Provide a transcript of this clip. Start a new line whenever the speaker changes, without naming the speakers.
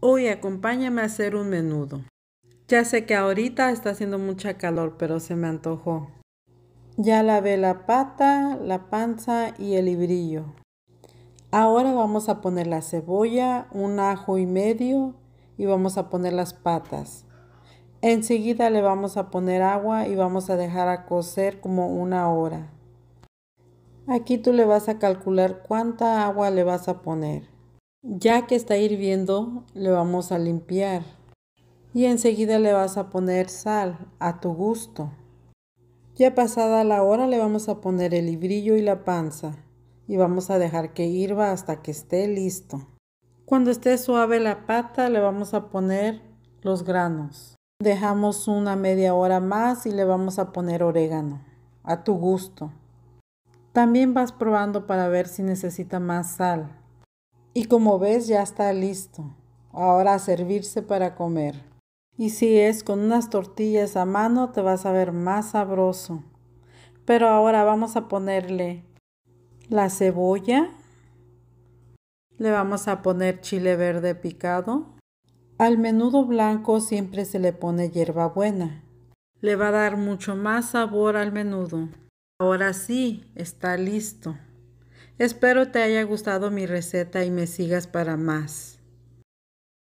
Hoy acompáñame a hacer un menudo. Ya sé que ahorita está haciendo mucha calor, pero se me antojó. Ya lavé la pata, la panza y el librillo. Ahora vamos a poner la cebolla, un ajo y medio y vamos a poner las patas. Enseguida le vamos a poner agua y vamos a dejar a cocer como una hora. Aquí tú le vas a calcular cuánta agua le vas a poner. Ya que está hirviendo, le vamos a limpiar y enseguida le vas a poner sal a tu gusto. Ya pasada la hora le vamos a poner el librillo y la panza y vamos a dejar que hirva hasta que esté listo. Cuando esté suave la pata le vamos a poner los granos. Dejamos una media hora más y le vamos a poner orégano a tu gusto. También vas probando para ver si necesita más sal. Y como ves, ya está listo. Ahora a servirse para comer. Y si es con unas tortillas a mano, te vas a ver más sabroso. Pero ahora vamos a ponerle la cebolla. Le vamos a poner chile verde picado. Al menudo blanco siempre se le pone hierbabuena. Le va a dar mucho más sabor al menudo. Ahora sí, está listo. Espero te haya gustado mi receta y me sigas para más.